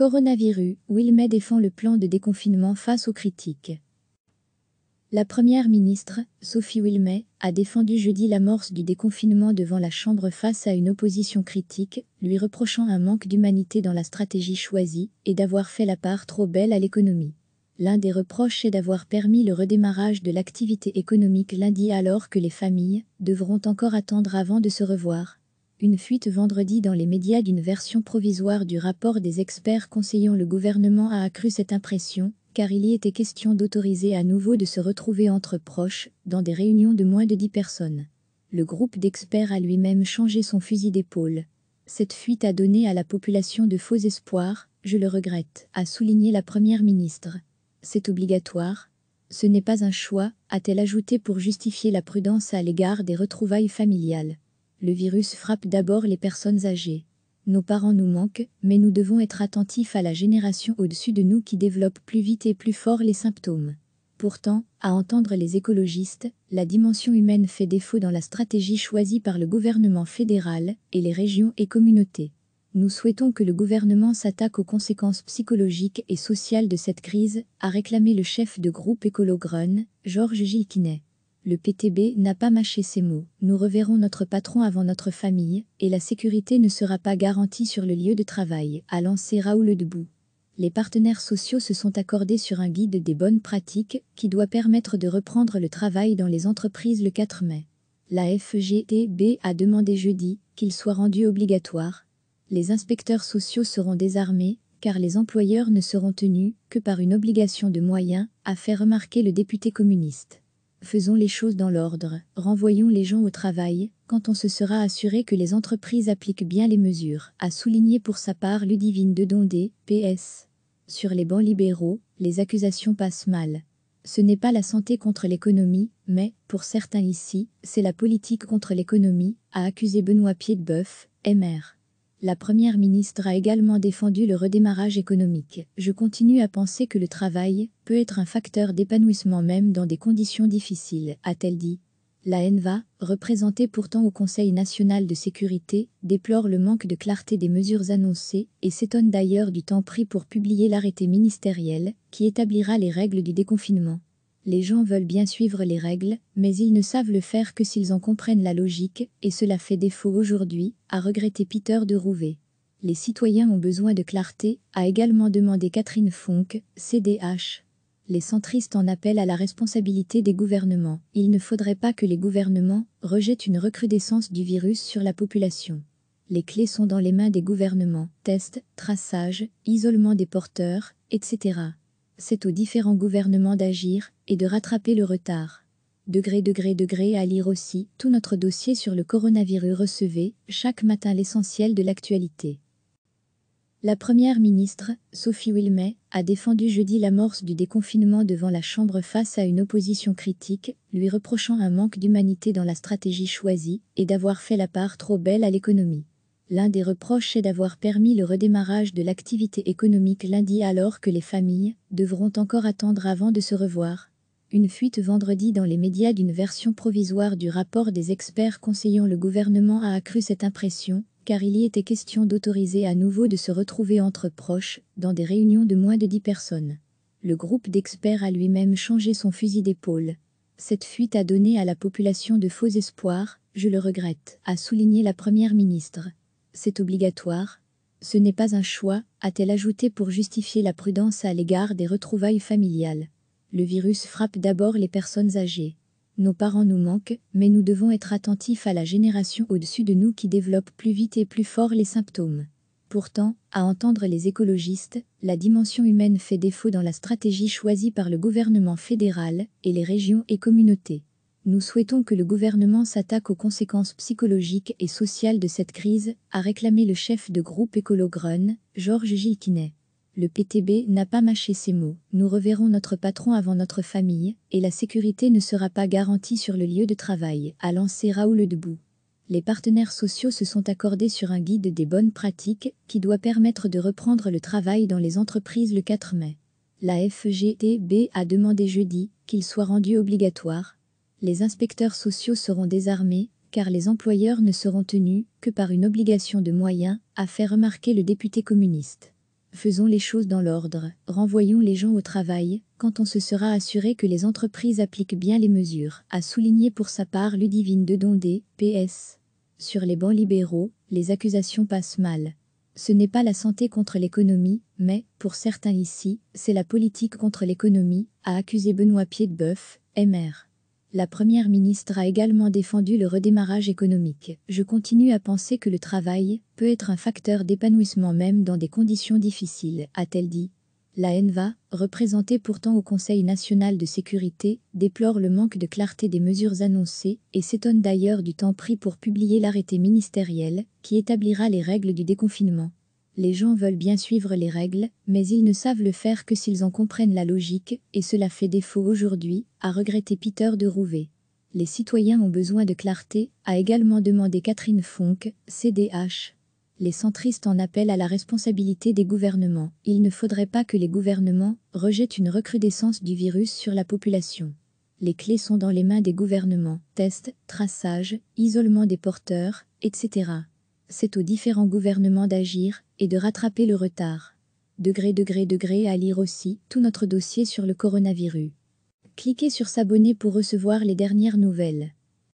Coronavirus, Wilmay défend le plan de déconfinement face aux critiques. La première ministre, Sophie Wilmay, a défendu jeudi l'amorce du déconfinement devant la Chambre face à une opposition critique, lui reprochant un manque d'humanité dans la stratégie choisie et d'avoir fait la part trop belle à l'économie. L'un des reproches est d'avoir permis le redémarrage de l'activité économique lundi alors que les familles devront encore attendre avant de se revoir, une fuite vendredi dans les médias d'une version provisoire du rapport des experts conseillant le gouvernement a accru cette impression, car il y était question d'autoriser à nouveau de se retrouver entre proches, dans des réunions de moins de dix personnes. Le groupe d'experts a lui-même changé son fusil d'épaule. Cette fuite a donné à la population de faux espoirs, je le regrette, a souligné la Première ministre. C'est obligatoire. Ce n'est pas un choix, a-t-elle ajouté pour justifier la prudence à l'égard des retrouvailles familiales. Le virus frappe d'abord les personnes âgées. Nos parents nous manquent, mais nous devons être attentifs à la génération au-dessus de nous qui développe plus vite et plus fort les symptômes. Pourtant, à entendre les écologistes, la dimension humaine fait défaut dans la stratégie choisie par le gouvernement fédéral et les régions et communautés. Nous souhaitons que le gouvernement s'attaque aux conséquences psychologiques et sociales de cette crise, a réclamé le chef de groupe écolo Georges Kinet. Le PTB n'a pas mâché ses mots. Nous reverrons notre patron avant notre famille, et la sécurité ne sera pas garantie sur le lieu de travail, a lancé Raoul Debout. Les partenaires sociaux se sont accordés sur un guide des bonnes pratiques qui doit permettre de reprendre le travail dans les entreprises le 4 mai. La FGTB a demandé jeudi qu'il soit rendu obligatoire. Les inspecteurs sociaux seront désarmés car les employeurs ne seront tenus que par une obligation de moyens, a fait remarquer le député communiste. Faisons les choses dans l'ordre, renvoyons les gens au travail, quand on se sera assuré que les entreprises appliquent bien les mesures, a souligné pour sa part Ludivine de PS. Sur les bancs libéraux, les accusations passent mal. Ce n'est pas la santé contre l'économie, mais, pour certains ici, c'est la politique contre l'économie, a accusé Benoît Piedboeuf, MR. La Première ministre a également défendu le redémarrage économique. Je continue à penser que le travail peut être un facteur d'épanouissement même dans des conditions difficiles, a-t-elle dit. La NVA, représentée pourtant au Conseil national de sécurité, déplore le manque de clarté des mesures annoncées et s'étonne d'ailleurs du temps pris pour publier l'arrêté ministériel qui établira les règles du déconfinement. Les gens veulent bien suivre les règles, mais ils ne savent le faire que s'ils en comprennent la logique, et cela fait défaut aujourd'hui, a regretté Peter de Rouvet. Les citoyens ont besoin de clarté, a également demandé Catherine Fonck, CDH. Les centristes en appellent à la responsabilité des gouvernements. Il ne faudrait pas que les gouvernements rejettent une recrudescence du virus sur la population. Les clés sont dans les mains des gouvernements, tests, traçage, isolement des porteurs, etc c'est aux différents gouvernements d'agir et de rattraper le retard. Degré, degré, degré à lire aussi tout notre dossier sur le coronavirus. Recevez chaque matin l'essentiel de l'actualité. La première ministre, Sophie Wilmet, a défendu jeudi l'amorce du déconfinement devant la Chambre face à une opposition critique, lui reprochant un manque d'humanité dans la stratégie choisie et d'avoir fait la part trop belle à l'économie. L'un des reproches est d'avoir permis le redémarrage de l'activité économique lundi alors que les familles devront encore attendre avant de se revoir. Une fuite vendredi dans les médias d'une version provisoire du rapport des experts conseillant le gouvernement a accru cette impression, car il y était question d'autoriser à nouveau de se retrouver entre proches, dans des réunions de moins de dix personnes. Le groupe d'experts a lui-même changé son fusil d'épaule. Cette fuite a donné à la population de faux espoirs, je le regrette, a souligné la Première ministre c'est obligatoire, ce n'est pas un choix, a-t-elle ajouté pour justifier la prudence à l'égard des retrouvailles familiales. Le virus frappe d'abord les personnes âgées. Nos parents nous manquent, mais nous devons être attentifs à la génération au-dessus de nous qui développe plus vite et plus fort les symptômes. Pourtant, à entendre les écologistes, la dimension humaine fait défaut dans la stratégie choisie par le gouvernement fédéral et les régions et communautés. Nous souhaitons que le gouvernement s'attaque aux conséquences psychologiques et sociales de cette crise, a réclamé le chef de groupe écolo Georges Gilquinet. Le PTB n'a pas mâché ses mots. Nous reverrons notre patron avant notre famille, et la sécurité ne sera pas garantie sur le lieu de travail, a lancé Raoul Debout. Les partenaires sociaux se sont accordés sur un guide des bonnes pratiques qui doit permettre de reprendre le travail dans les entreprises le 4 mai. La FGTB a demandé jeudi qu'il soit rendu obligatoire les inspecteurs sociaux seront désarmés, car les employeurs ne seront tenus que par une obligation de moyens, a fait remarquer le député communiste. Faisons les choses dans l'ordre, renvoyons les gens au travail, quand on se sera assuré que les entreprises appliquent bien les mesures, a souligné pour sa part Ludivine de Dondé, PS. Sur les bancs libéraux, les accusations passent mal. Ce n'est pas la santé contre l'économie, mais, pour certains ici, c'est la politique contre l'économie, a accusé Benoît Piedboeuf, MR. La Première ministre a également défendu le redémarrage économique. Je continue à penser que le travail peut être un facteur d'épanouissement même dans des conditions difficiles, a-t-elle dit. La NVA, représentée pourtant au Conseil national de sécurité, déplore le manque de clarté des mesures annoncées et s'étonne d'ailleurs du temps pris pour publier l'arrêté ministériel qui établira les règles du déconfinement les gens veulent bien suivre les règles, mais ils ne savent le faire que s'ils en comprennent la logique, et cela fait défaut aujourd'hui, a regretté Peter de Rouvet. Les citoyens ont besoin de clarté, a également demandé Catherine Fonck, CDH. Les centristes en appellent à la responsabilité des gouvernements. Il ne faudrait pas que les gouvernements rejettent une recrudescence du virus sur la population les clés sont dans les mains des gouvernements, tests, traçage, isolement des porteurs, etc. C'est aux différents gouvernements d'agir, et de rattraper le retard. Degré, degré, degré à lire aussi tout notre dossier sur le coronavirus. Cliquez sur s'abonner pour recevoir les dernières nouvelles.